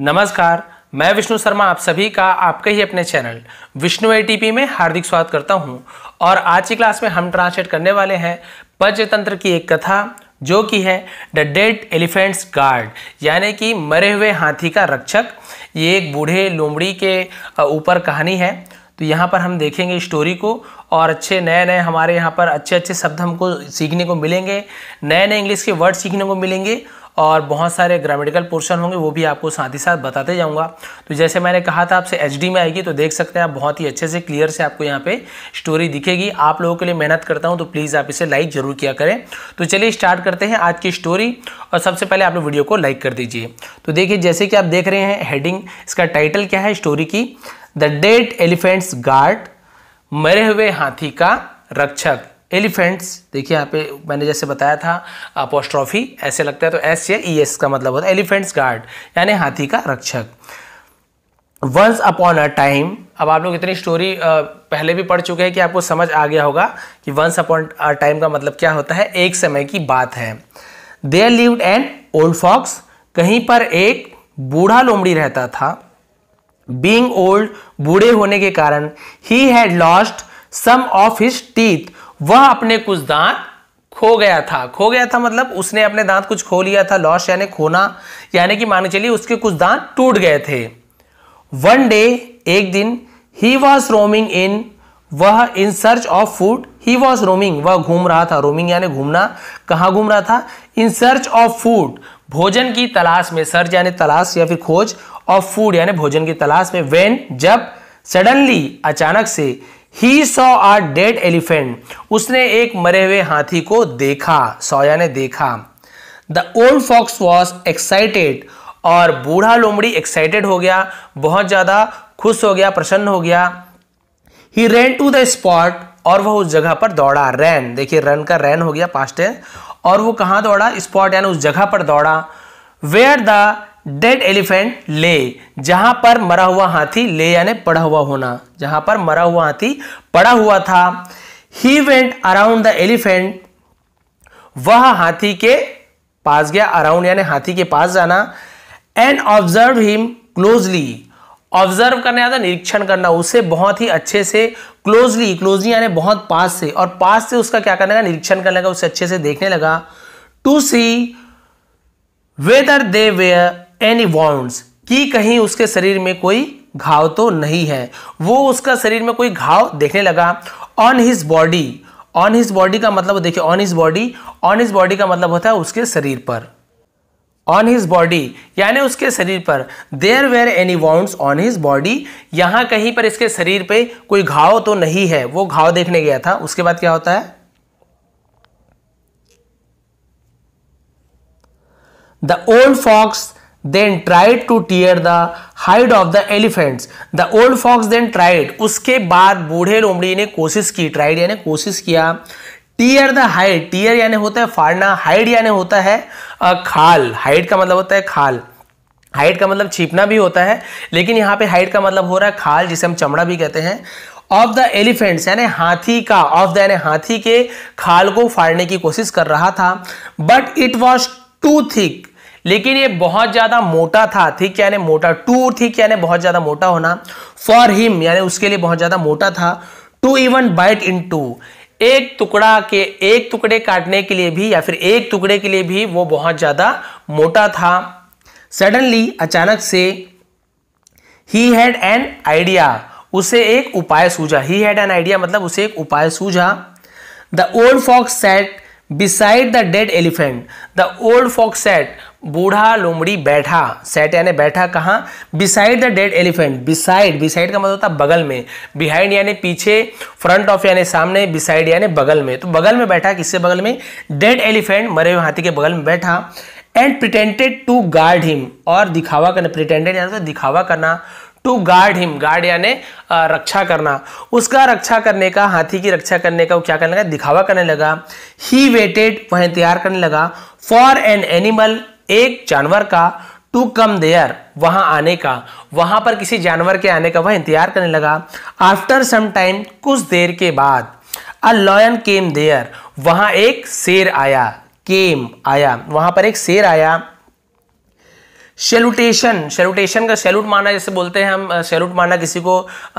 नमस्कार मैं विष्णु शर्मा आप सभी का आपके ही अपने चैनल विष्णु एटीपी में हार्दिक स्वागत करता हूं और आज की क्लास में हम ट्रांसलेट करने वाले हैं पंचतंत्र की एक कथा जो कि है द डेड एलिफेंट्स गार्ड यानी कि मरे हुए हाथी का रक्षक ये एक बूढ़े लोमड़ी के ऊपर कहानी है तो यहाँ पर हम देखेंगे स्टोरी को और अच्छे नए नए हमारे यहाँ पर अच्छे अच्छे शब्द हमको सीखने को मिलेंगे नए नए इंग्लिश के वर्ड सीखने को मिलेंगे और बहुत सारे ग्रामेटिकल पोर्शन होंगे वो भी आपको साथ ही साथ बताते जाऊँगा तो जैसे मैंने कहा था आपसे एच में आएगी तो देख सकते हैं आप बहुत ही अच्छे से क्लियर से आपको यहाँ पर स्टोरी दिखेगी आप लोगों के लिए मेहनत करता हूँ तो प्लीज़ आप इसे लाइक ज़रूर किया करें तो चलिए स्टार्ट करते हैं आज की स्टोरी और सबसे पहले आप लोग वीडियो को लाइक कर दीजिए तो देखिए जैसे कि आप देख रहे हैं हेडिंग इसका टाइटल क्या है स्टोरी की द डेड एलिफेंट्स गार्ड मरे हुए हाथी का रक्षक एलिफेंट्स देखिए यहाँ पे मैंने जैसे बताया था अपोस्ट्रॉफी ऐसे लगता है तो एस या ई e एस का मतलब होता है एलिफेंट्स गार्ड यानी हाथी का रक्षक वंस अपॉन अ टाइम अब आप लोग इतनी स्टोरी पहले भी पढ़ चुके हैं कि आपको समझ आ गया होगा कि वंस अपॉन अ टाइम का मतलब क्या होता है एक समय की बात है there lived an old fox कहीं पर एक बूढ़ा लोमड़ी रहता था बींग ओल्ड बूढ़े होने के कारण ही had lost some of his teeth वह अपने कुछ दांत खो गया था खो गया था मतलब उसने अपने दांत कुछ खो लिया था लॉस यानी खोना यानी कि मान चलिए उसके कुछ दांत टूट गए थे वन डे एक दिन ही वॉज रोमिंग इन वह in search of food he was roaming वह घूम रहा था रोमिंग यानी घूमना कहाँ घूम रहा था इन सर्च ऑफ फूड भोजन की तलाश में सर्च यानी तलाश या फिर खोज ऑफ फूड यानी भोजन की तलाश में वेन जब सडनली अचानक से he saw a dead elephant उसने एक मरे हुए हाथी को देखा सौया ने देखा the old fox was excited और बूढ़ा लोमड़ी एक्साइटेड हो गया बहुत ज़्यादा खुश हो गया प्रसन्न हो गया he ran to the spot और वह उस जगह पर दौड़ा रैन देखिए रन का रैन हो गया पास्ट है और वो कहाँ दौड़ा स्पॉट यानी उस जगह पर दौड़ा वेयर द डेड एलिफेंट ले जहां पर मरा हुआ हाथी ले यानी पड़ा हुआ होना जहां पर मरा हुआ हाथी पड़ा हुआ था he went around the elephant वह हाथी के पास गया अराउंड यानी हाथी के पास जाना and observe him closely observe करने आता निरीक्षण करना उसे बहुत ही अच्छे से क्लोजली क्लोजली यानी बहुत पास से और पास से उसका क्या करने का निरीक्षण करने का उसे अच्छे से देखने लगा to see whether they were any wounds कि कहीं उसके शरीर में कोई घाव तो नहीं है वो उसका शरीर में कोई घाव देखने लगा on his body on his body का मतलब देखिए on his body on his body का मतलब होता है उसके शरीर पर ऑन हिज बॉडी यानी उसके शरीर पर there were any wounds on his body यहां कहीं पर इसके शरीर पे कोई घाव तो नहीं है वो घाव देखने गया था उसके बाद क्या होता है the old fox then tried to tear the hide of the elephants the old fox then tried उसके बाद बूढ़े लोमड़ी ने कोशिश की ट्राइड यानी कोशिश किया टीयर द हाइड टीयर यानी होता है फाड़ना हाइड यानी होता है खाल हाइड का मतलब होता है खाल हाइट का मतलब छिपना भी होता है लेकिन यहाँ पे हाइट का मतलब हो रहा है खाल जिसे हम चमड़ा भी कहते हैं ऑफ द एलिफेंट्स यानी हाथी का ऑफ द यानी हाथी के खाल को फाड़ने की कोशिश कर रहा था but it was too thick लेकिन ये बहुत ज्यादा मोटा था थिक यानी मोटा टू थिक यानी बहुत ज्यादा मोटा होना फॉर हिम यानी उसके लिए बहुत ज्यादा मोटा था to even bite into एक टुकड़ा के एक टुकड़े काटने के लिए भी या फिर एक टुकड़े के लिए भी वो बहुत ज्यादा मोटा था सडनली अचानक से ही हैड एन आइडिया उसे एक उपाय सूझा ही हैड एन आइडिया मतलब उसे एक उपाय सूझा the old fox sat beside the dead elephant the old fox sat बूढ़ा लोमड़ी बैठा सेट यानी बैठा कहाँ beside the dead elephant beside beside का मतलब होता है बगल में बिहाइंड यानी पीछे फ्रंट ऑफ यानी सामने बिसाइड यानी बगल में तो बगल में बैठा किससे बगल में डेड एलिफेंट मरे हुए हाथी के बगल में बैठा and pretended to guard him और दिखावा करना प्रिटेंडेड यानी तो दिखावा करना टू गार्ड हिम गार्ड यानी रक्षा करना उसका रक्षा करने का हाथी की रक्षा करने का वो क्या करने लगा दिखावा करने लगा ही वेटेड वह इंतजार करने लगा फॉर एन एनिमल एक जानवर का टू कम देयर वहां आने का वहां पर किसी जानवर के आने का वह इंतजार करने लगा आफ्टर सम टाइम कुछ देर के बाद अ लॉयन केम देयर वहां एक शेर आया केम आया वहां पर एक शेर आया सेल्यूटेशन शेलुटेशन का सेलूट माना जैसे बोलते हैं हम शेलूट माना किसी को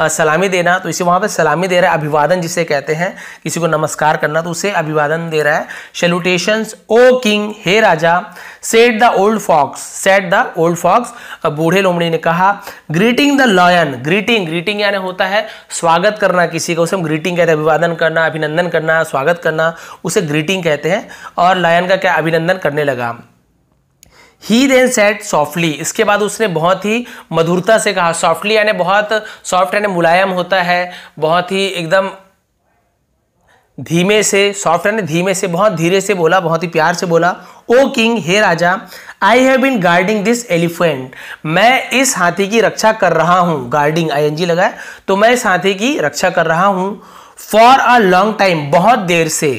सलामी देना तो इसे वहाँ पे सलामी दे रहा है अभिवादन जिसे कहते हैं किसी को नमस्कार करना तो उसे अभिवादन दे रहा है सेल्यूटेशन ओ किंग हे राजा said the old fox said the old fox बूढ़े लोमड़ी ने कहा greeting the lion greeting greeting यानी होता है स्वागत करना किसी का उसे हम ग्रीटिंग कहते हैं अभिवादन करना अभिनंदन करना स्वागत करना उसे ग्रीटिंग कहते हैं और लॉयन का क्या अभिनंदन करने लगा ही देन सेट सॉफ्टली इसके बाद उसने बहुत ही मधुरता से कहा सॉफ्टली यानी बहुत सॉफ्ट यानी मुलायम होता है बहुत ही एकदम धीमे से सॉफ्ट यानी धीमे से बहुत धीरे से बोला बहुत ही प्यार से बोला ओ किंग हे राजा I have been guarding this elephant मैं इस हाथी की रक्षा कर रहा हूँ गार्डिंग आई एन जी लगाए तो मैं इस हाथी की रक्षा कर रहा हूँ फॉर अ लॉन्ग टाइम बहुत देर से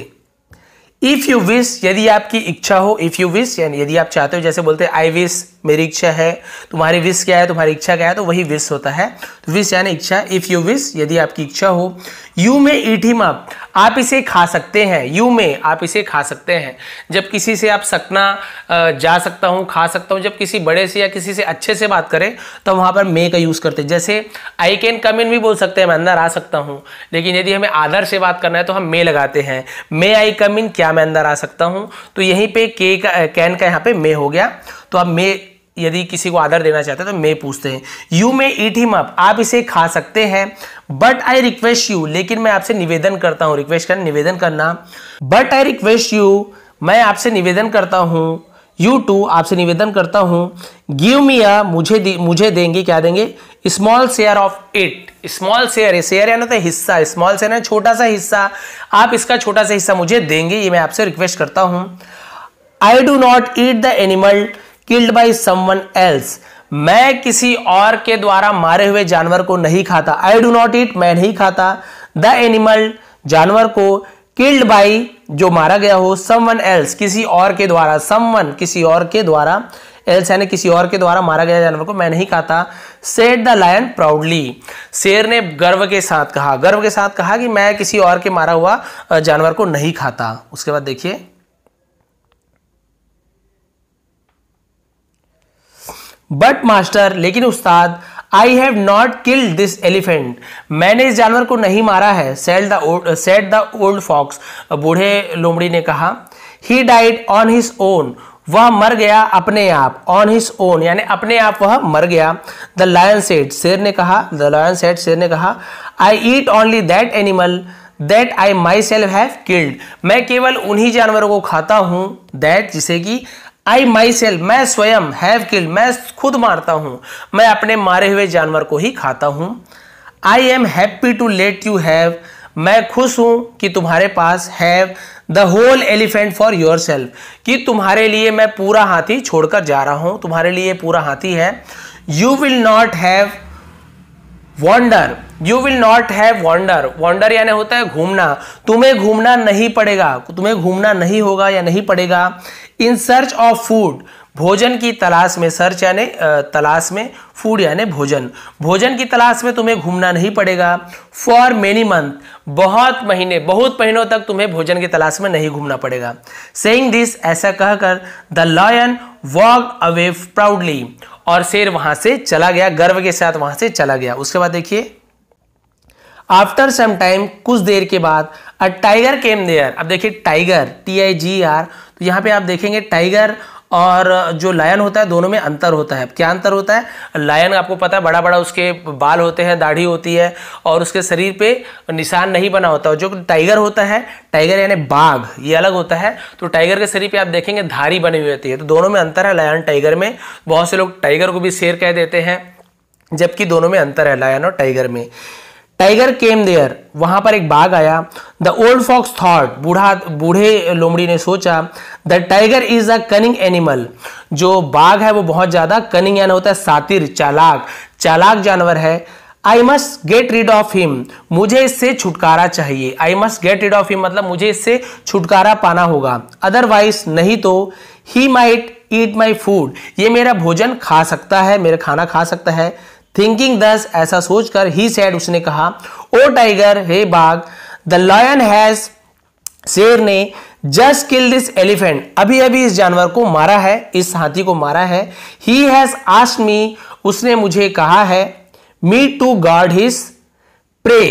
इफ़ यू विश यदि आपकी इच्छा हो इफ़ यू विश यानी यदि आप चाहते हो जैसे बोलते हैं आई विश मेरी इच्छा है तुम्हारी विश क्या है तुम्हारी इच्छा क्या है तो वही विश होता है तो विश यानी इच्छा इफ़ यू विश यदि आपकी इच्छा हो यू में ईट हिम अप आप इसे खा सकते हैं यू में आप इसे खा सकते हैं जब किसी से आप सकना जा सकता हूँ खा सकता हूँ जब किसी बड़े से या किसी से अच्छे से बात करें तो वहाँ पर मे का यूज़ करते हैं जैसे आई कैन कम इन भी बोल सकते हैं मैं अंदर आ सकता हूँ लेकिन यदि हमें आदर से बात करना है तो हम मे लगाते हैं मे आई कम इन क्या मैं अंदर आ सकता हूँ तो यहीं पर के का कैन का यहाँ पे मे हो गया तो आप मे यदि किसी को आदर देना चाहते हैं तो मे पूछते हैं you may eat him up आप इसे खा सकते हैं बट आई रिक्वेस्ट यू लेकिन मैं आपसे निवेदन करता हूं रिक्वेस्ट करना निवेदन करना बट आई रिक्वेस्ट यू मैं आपसे निवेदन करता हूं यू टू आपसे निवेदन करता हूं गिव मी अ मुझे मुझे देंगे क्या देंगे small share of it small share है शेयर है ना तो हिस्सा स्मॉल शेयर है छोटा सा हिस्सा आप इसका छोटा सा हिस्सा मुझे देंगे ये मैं आपसे रिक्वेस्ट करता हूं I do not eat the animal killed by someone else मैं किसी और के द्वारा मारे हुए जानवर को नहीं खाता आई डू नॉट ईट मैं नहीं खाता द एनिमल जानवर को किल्ड बाई जो मारा गया हो समवन एल्स किसी और के द्वारा समवन किसी और के द्वारा एल्स यानी किसी और के द्वारा मारा गया जानवर को मैं नहीं खाता सेट द लायन प्राउडली शेर ने गर्व के साथ कहा गर्व के साथ कहा कि मैं किसी और के मारा हुआ जानवर को नहीं खाता उसके बाद देखिए बट मास्टर लेकिन उस्ताद I have not killed this elephant मैंने इस जानवर को नहीं मारा है said the said the old fox बूढ़े लोमड़ी ने कहा he died on his own वह मर गया अपने आप ऑन हिज ओन यानी अपने आप वह मर गया द लायन सेट शेर ने कहा द लायन सेट शेर ने कहा I eat only that animal that I myself have killed मैं केवल उन्हीं जानवरों को खाता हूँ दैट जिसे कि आई माई सेल्फ मैं स्वयं हैव किल मैं खुद मारता हूँ मैं अपने मारे हुए जानवर को ही खाता हूँ I am happy to let you have मैं खुश हूँ कि तुम्हारे पास have the whole elephant for yourself कि तुम्हारे लिए मैं पूरा हाथी छोड़कर जा रहा हूँ तुम्हारे लिए पूरा हाथी है you will not have wonder you will not have wonder wonder यानी होता है घूमना तुम्हें घूमना नहीं पड़ेगा तुम्हें घूमना नहीं होगा या नहीं पड़ेगा इन सर्च ऑफ फूड भोजन की तलाश में सर्च यानी तलाश में फूड यानी भोजन भोजन की तलाश में तुम्हें घूमना नहीं पड़ेगा फॉर मेनी मंथ बहुत महीने बहुत महीनों तक तुम्हें भोजन की तलाश में नहीं घूमना पड़ेगा सेइंग दिस ऐसा कहकर the lion walk away proudly और शेर वहां से चला गया गर्व के साथ वहां से चला गया उसके बाद देखिए आफ्टर सम टाइम कुछ देर के बाद अ टाइगर केम देयर अब देखिए tiger T I G R तो यहाँ पे आप देखेंगे टाइगर और जो लायन होता है दोनों में अंतर होता है क्या अंतर होता है लायन आपको पता है बड़ा बड़ा उसके बाल होते हैं दाढ़ी होती है और उसके शरीर पे निशान नहीं बना होता जो टाइगर होता है टाइगर यानी बाघ ये अलग होता है तो टाइगर के शरीर पे आप देखेंगे धारी बनी हुई होती है तो दोनों में अंतर है लायन टाइगर में बहुत से लोग टाइगर को भी शेर कह देते हैं जबकि दोनों में अंतर है लायन और टाइगर में टाइगर केम देयर वहां पर एक बाघ आया द ओल्ड फॉक्स थॉट बूढ़ा बूढ़े लोमड़ी ने सोचा the tiger is a cunning animal जो बाघ है वो बहुत ज्यादा कनिंग यानी होता है सातिर चालाक चालाक जानवर है I must get rid of him मुझे इससे छुटकारा चाहिए I must get rid of him मतलब मुझे इससे छुटकारा पाना होगा अदरवाइज नहीं तो he might eat my food ये मेरा भोजन खा सकता है मेरा खाना खा सकता है थिंकिंग दस ऐसा सोचकर ही सैड उसने कहा ओ टाइगर हे बाघ द लॉयन हैज शेर ने जस्ट किल दिस एलिफेंट अभी अभी इस जानवर को मारा है इस हाथी को मारा है ही हैज आस्ट मी उसने मुझे कहा है me to guard his prey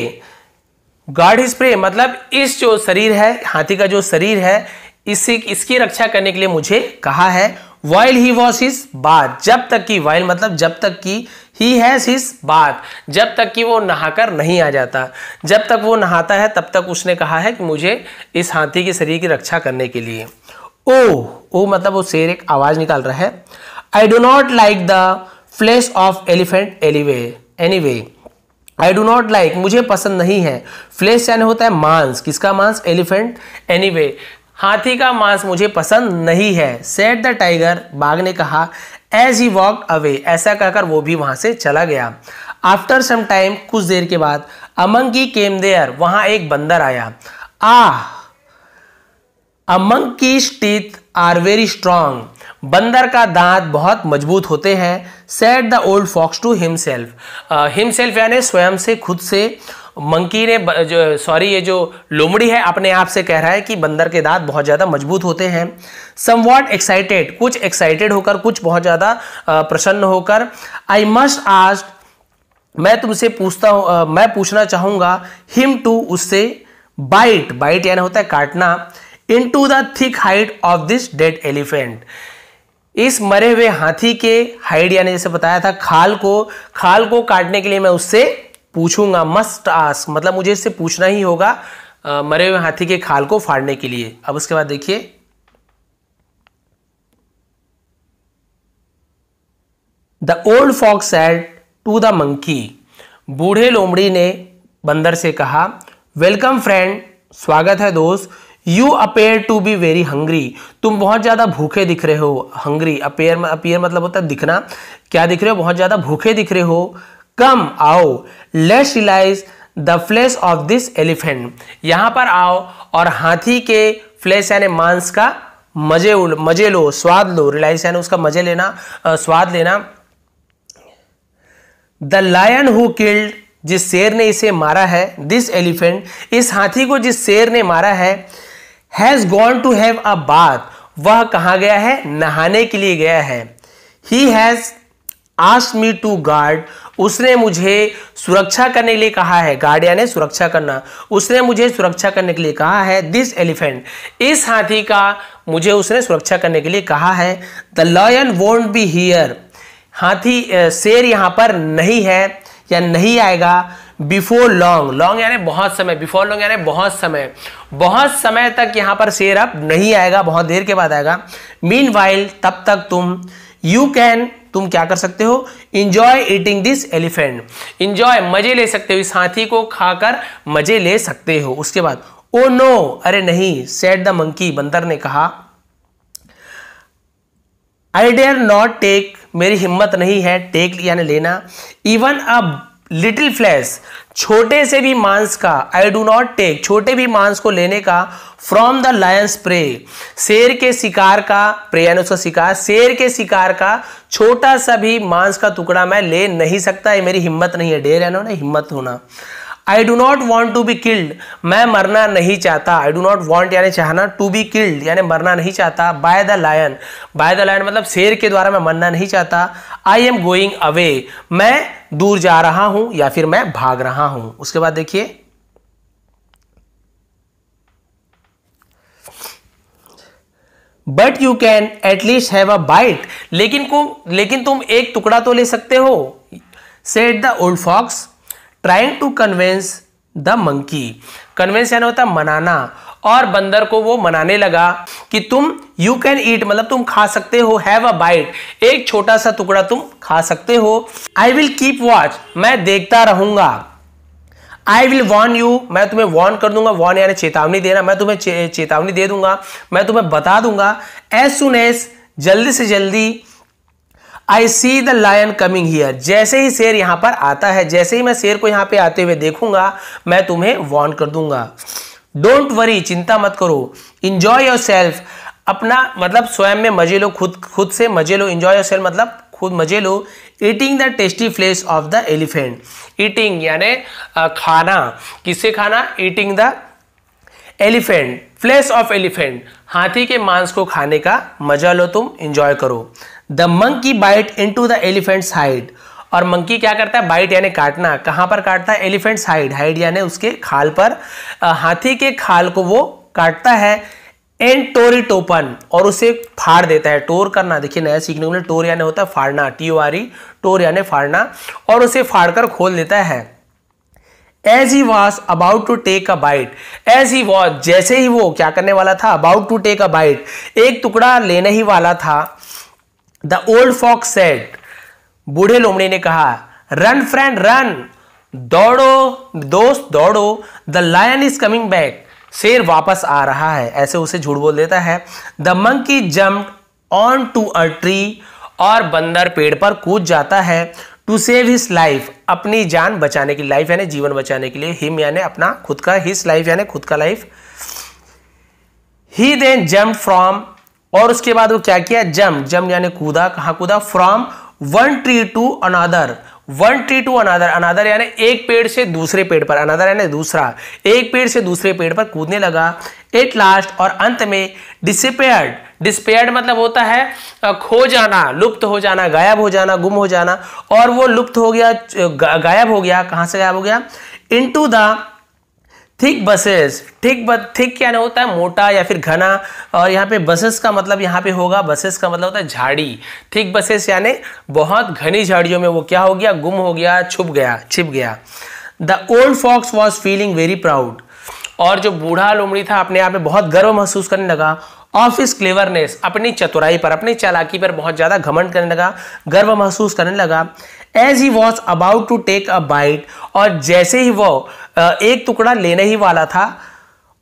guard his prey मतलब इस जो शरीर है हाथी का जो शरीर है इसी इसकी रक्षा करने के लिए मुझे कहा है while he was his bath जब तक कि वाइल्ड मतलब जब तक कि ही हैज़ हिज बाथ जब तक कि वो नहाकर नहीं आ जाता जब तक वो नहाता है तब तक उसने कहा है कि मुझे इस हाथी के शरीर की रक्षा करने के लिए ओ ओ मतलब वो शेर एक आवाज़ निकाल रहा है I do not like the flesh of elephant एलिवे anyway I do not like मुझे पसंद नहीं है फ्लेश यानी होता है मांस किसका मांस एलिफेंट एनी वे हाथी का मांस मुझे पसंद नहीं है सेट द टाइगर बाघ ने कहा एज ही वॉक अवे ऐसा कहकर वो भी वहां से चला गया आफ्टर सम टाइम कुछ देर के बाद अमंकी केम देयर वहां एक बंदर आया ah a monkey's teeth are very strong बंदर का दांत बहुत मजबूत होते हैं said the old fox to himself himself यानी स्वयं से खुद से मंकी ने जो सॉरी ये जो लोमड़ी है अपने आप से कह रहा है कि बंदर के दांत बहुत ज़्यादा मजबूत होते हैं वॉट एक्साइटेड कुछ एक्साइटेड होकर कुछ बहुत ज़्यादा प्रसन्न होकर आई मस्ट आस्ट मैं तुमसे पूछता आ, मैं पूछना चाहूंगा हिम टू उससे बाइट बाइट यानी होता है काटना into the thick hide of this dead elephant इस मरे हुए हाथी के हाइट यानी जैसे बताया था खाल को खाल को काटने के लिए मैं उससे पूछूंगा मस्ट आस मतलब मुझे इससे पूछना ही होगा आ, मरे हुए हाथी के खाल को फाड़ने के लिए अब उसके बाद देखिए the old fox said to the monkey बूढ़े लोमड़ी ने बंदर से कहा वेलकम फ्रेंड स्वागत है दोस्त you appear to be very hungry तुम बहुत ज़्यादा भूखे दिख रहे हो हंग्री अपेयर अपेयर मतलब होता है दिखना क्या दिख रहे हो बहुत ज़्यादा भूखे दिख रहे हो कम आओ let's relish the flesh of this elephant यहां पर आओ और हाथी के फ्लैश यानी मांस का मजे मजे लो स्वाद लो रिलाइज यानी उसका मजे लेना आ, स्वाद लेना द लायन हु किल्ड जिस शेर ने इसे मारा है दिस एलिफेंट इस हाथी को जिस शेर ने मारा है has gone to have a bath वह कहा गया है नहाने के लिए गया है he has ask me to guard उसने मुझे सुरक्षा करने के लिए कहा है गार्ड यानी सुरक्षा करना उसने मुझे सुरक्षा करने के लिए कहा है दिस एलिफेंट इस हाथी का मुझे उसने सुरक्षा करने के लिए कहा है the lion won't be here हाथी शेर यहां पर नहीं है या नहीं आएगा बिफोर लॉन्ग लॉन्ग यानी बहुत समय बिफोर लॉन्ग यानी बहुत समय बहुत समय तक यहां पर शेर अब नहीं आएगा बहुत देर के बाद आएगा मीन वाइल तब तक तुम यू कैन तुम क्या कर सकते हो enjoy eating this elephant enjoy मजे ले सकते हो इस हाथी को खाकर मजे ले सकते हो उसके बाद ओ oh नो अरे नहीं सेट द मंकी बंदर ने कहा आई डेयर नॉट टेक मेरी हिम्मत नहीं है टेक यानी लेना इवन अब लिटिल फ्लैश छोटे से भी मांस का आई डू नॉट टेक छोटे भी मांस को लेने का फ्रॉम द लायंस प्रे शेर के शिकार का प्रे यानी उसका शिकार शेर के शिकार का छोटा सा भी मांस का टुकड़ा मैं ले नहीं सकता है मेरी हिम्मत नहीं है डेर यानी हिम्मत होना I do not want to be killed मैं मरना नहीं चाहता आई डू नॉट वॉन्ट यानी चाहना टू बी किल्ड यानी मरना नहीं चाहता by the lion by the lion मतलब शेर के द्वारा मैं मरना नहीं चाहता आई एम गोइंग अवे मैं दूर जा रहा हूं या फिर मैं भाग रहा हूं उसके बाद देखिए but you can at least have a bite लेकिन को लेकिन तुम एक टुकड़ा तो ले सकते हो said the old fox trying to convince the monkey convince यानी होता है मनाना और बंदर को वो मनाने लगा कि तुम यू कैन ईट मतलब तुम खा सकते हो हैव अ बाइट एक छोटा सा टुकड़ा तुम खा सकते हो आई विल कीप वॉच मैं देखता रहूंगा आई विल वॉर्न यू मैं तुम्हें वॉर्न कर दूंगा वॉर्न यानी चेतावनी देना मैं तुम्हें चे, चेतावनी दे दूंगा मैं तुम्हें बता दूंगा एज सुन एज जल्दी से जल्दी I see the lion coming here जैसे ही शेर यहां पर आता है जैसे ही मैं शेर को यहाँ पे आते हुए देखूंगा मैं तुम्हें वॉर्न कर दूंगा डोंट वरी चिंता मत करो इंजॉय योर सेल्फ अपना मतलब स्वयं में मजे लो खुद खुद से मजे लो इंजॉय योर सेल्फ मतलब खुद मजे लो eating the tasty flesh of the elephant eating यानी खाना किससे खाना eating the elephant flesh of elephant हाथी के मांस को खाने का मजा लो तुम इंजॉय करो the monkey bite into the elephant's hide और मंकी क्या करता है बाइट यानी काटना कहां पर काटता है एलिफेंट्स हाइड हाइड यानी उसके खाल पर हाथी के खाल को वो काटता है एंड टोरी टोपन और उसे फाड़ देता है टोर करना देखिए नया सीखने को टोर यानी होता है फाड़ना टी ओ आर ई टोर यानी फाड़ना और उसे फाड़कर खोल देता है as he was about to take a bite as he was जैसे ही वो क्या करने वाला था about to take a bite एक टुकड़ा लेने ही वाला था द ओल्ड फॉक्स सेट बूढ़े लोमड़ी ने कहा रन फ्रेंड रन दौड़ो दोस्त दौड़ो the lion is coming back शेर वापस आ रहा है ऐसे उसे झूठ बोल देता है the monkey jump onto a tree और बंदर पेड़ पर कूद जाता है टू सेव हिस लाइफ अपनी जान बचाने की लाइफ यानी जीवन बचाने के लिए हिम यानी अपना खुद का हिस लाइफ यानी खुद का लाइफ ही देन जम्प फ्रॉम और उसके बाद वो क्या किया जम जम यानी कूदा कहा कूदा from one tree to another one tree to another another यानी एक पेड़ से दूसरे पेड़ पर अनादर यानी दूसरा एक पेड़ से दूसरे पेड़ पर कूदने लगा एट लास्ट और अंत में डिसपेयर्ड डिस्पेयर्ड मतलब होता है खो जाना लुप्त हो जाना गायब हो जाना गुम हो जाना और वो लुप्त हो गया गायब हो गया कहां से गायब हो गया into the thick bushes thick ब, थिक क्या होता है मोटा या फिर घना और यहाँ पे बसेस का मतलब यहाँ पे होगा बसेस का मतलब होता है झाड़ी थिक बसेस यानी बहुत घनी झाड़ियों में वो क्या हो गया गुम हो गया छुप गया छिप गया the old fox was feeling very proud और जो बूढ़ा लोमड़ी था अपने आप में बहुत गर्व महसूस करने लगा ऑफ इस क्लेवरनेस अपनी चतुराई पर अपनी चालाकी पर बहुत ज़्यादा घमंड करने लगा गर्व महसूस करने लगा as he was about to take a bite और जैसे ही वो एक टुकड़ा लेने ही वाला था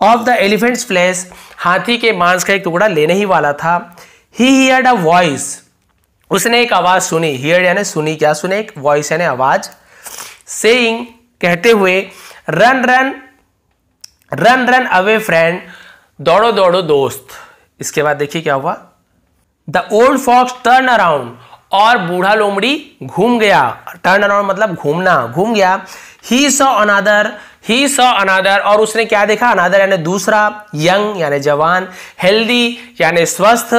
ऑफ द एलिफेंट्स फ्लैश हाथी के मांस का एक टुकड़ा लेने ही वाला था ही हियर्ड अ वॉइस उसने एक आवाज़ सुनी हियर यानी सुनी क्या सुने एक वॉइस यानी आवाज़ सेइंग कहते हुए run run run run away friend दौड़ो दौड़ो दोस्त इसके बाद देखिए क्या हुआ the old fox turn around और बूढ़ा लोमड़ी घूम गया टर्न अराउंड मतलब घूमना घूम गया he saw another he saw अनादर और उसने क्या देखा अनादर यानी दूसरा यंग यानी जवान हेल्दी यानी स्वस्थ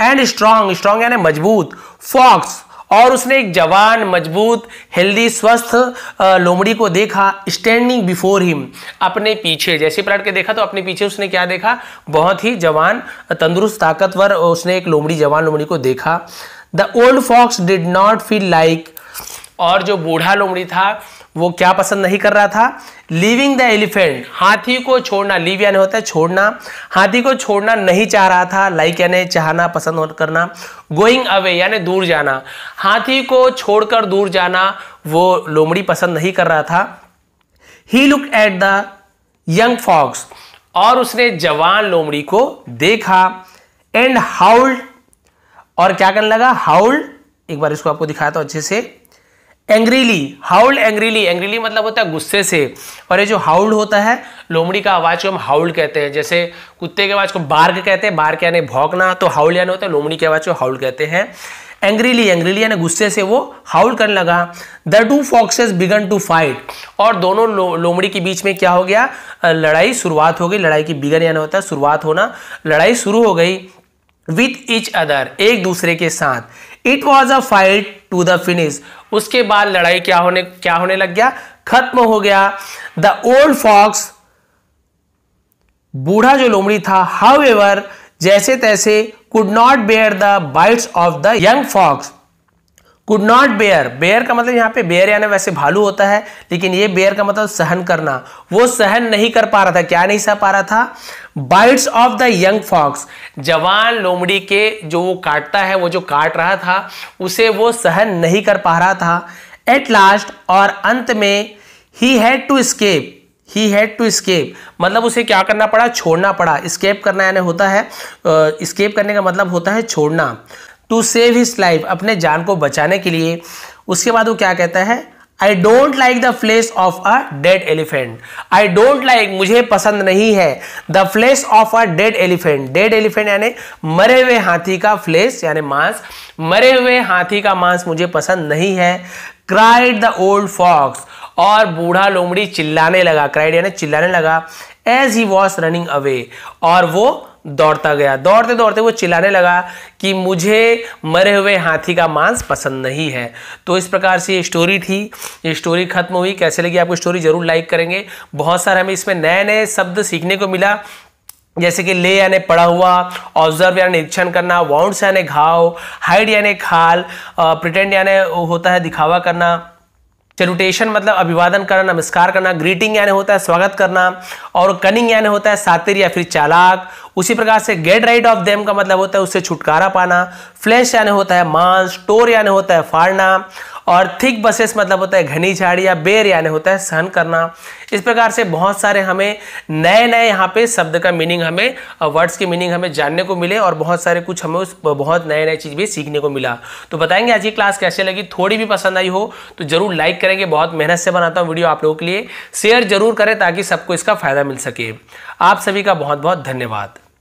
एंड स्ट्रांग स्ट्रांग यानी मजबूत फॉक्स और उसने एक जवान मजबूत हेल्दी स्वस्थ लोमड़ी को देखा स्टैंडिंग बिफोर हिम अपने पीछे जैसे पलट के देखा तो अपने पीछे उसने क्या देखा बहुत ही जवान तंदुरुस्त ताकतवर उसने एक लोमड़ी जवान लोमड़ी को देखा the old fox did not feel like और जो बूढ़ा लोमड़ी था वो क्या पसंद नहीं कर रहा था लिविंग द एलिफेंट हाथी को छोड़ना लिव यानी होता है छोड़ना हाथी को छोड़ना नहीं चाह रहा था लाइक यानी चाहना पसंद और करना गोइंग अवे यानी दूर जाना हाथी को छोड़कर दूर जाना वो लोमड़ी पसंद नहीं कर रहा था he look at the young fox और उसने जवान लोमड़ी को देखा एंड हाउल्ड और क्या करने लगा हाउल एक बार इसको आपको दिखाया था अच्छे से एंग्रीली हाउल एंग्रीली एंग्रीली मतलब होता है गुस्से से और ये जो हाउल होता है लोमड़ी का आवाज़ को हम हाउल कहते हैं जैसे कुत्ते के आवाज़ को बार्ग कहते हैं बार्ग यानी भौंकना तो हाउल यानी होता है लोमड़ी की आवाज़ को हाउल कहते हैं एंग्रीली एंग्रीली यानी गुस्से से वो हाउल करने लगा the two foxes began to fight और दोनों लो, लोमड़ी के बीच में क्या हो गया लड़ाई शुरुआत हो गई लड़ाई की बिगन यानी होता है शुरुआत होना लड़ाई शुरू हो गई विथ इच अदर एक दूसरे के साथ it was a fight to the finish उसके बाद लड़ाई क्या होने क्या होने लग गया खत्म हो गया द ओल्ड फॉक्स बूढ़ा जो लोमड़ी था हाउ एवर जैसे तैसे could not bear the bites of the young fox could not bear bear का मतलब यहाँ पे बेयर यानी वैसे भालू होता है लेकिन ये बेयर का मतलब सहन करना वो सहन नहीं कर पा रहा था क्या नहीं सह पा रहा था bites of the young fox जवान लोमड़ी के जो वो काटता है वो जो काट रहा था उसे वो सहन नहीं कर पा रहा था एट लास्ट और अंत में he had to escape he had to escape मतलब उसे क्या करना पड़ा छोड़ना पड़ा स्केप करना यानी होता है स्केप करने का मतलब होता है छोड़ना टू सेव हिस लाइफ अपने जान को बचाने के लिए उसके बाद वो क्या कहता है I don't like the flesh of a dead elephant I don't like मुझे पसंद नहीं है the flesh of a dead elephant dead elephant यानी मरे हुए हाथी का फ्लेश यानी मांस मरे हुए हाथी का मांस मुझे पसंद नहीं है क्राइड द ओल्ड फॉक्स और बूढ़ा लोमड़ी चिल्लाने लगा क्राइड यानी चिल्लाने लगा as he was running away और वो दौड़ता गया दौड़ते दौड़ते वो चिल्लाने लगा कि मुझे मरे हुए हाथी का मांस पसंद नहीं है तो इस प्रकार से ये स्टोरी थी ये स्टोरी खत्म हुई कैसे लगी आपको स्टोरी ज़रूर लाइक करेंगे बहुत सारे हमें इसमें नए नए शब्द सीखने को मिला जैसे कि ले यानी पड़ा हुआ ऑब्जर्व यानी निरीक्षण करना वाउंड्स यानी घाव हाइड यानी खाल प्रिटेंड यानी होता है दिखावा करना सेल्यूटेशन मतलब अभिवादन करना नमस्कार करना ग्रीटिंग यानी होता है स्वागत करना और कनिंग यानी होता है सातिर या फिर चालाक उसी प्रकार से गेट राइट ऑफ देम का मतलब होता है उससे छुटकारा पाना फ्लैश यानी होता है मांस टोर यानी होता है फाड़ना और थिक बसेस मतलब होता है घनी या बेर यानी होता है सहन करना इस प्रकार से बहुत सारे हमें नए नए यहाँ पे शब्द का मीनिंग हमें वर्ड्स की मीनिंग हमें जानने को मिले और बहुत सारे कुछ हमें उस बहुत नए नए चीज़ भी सीखने को मिला तो बताएंगे आज की क्लास कैसे लगी थोड़ी भी पसंद आई हो तो ज़रूर लाइक करेंगे बहुत मेहनत से बनाता हूँ वीडियो आप लोगों के लिए शेयर जरूर करें ताकि सबको इसका फ़ायदा मिल सके आप सभी का बहुत बहुत धन्यवाद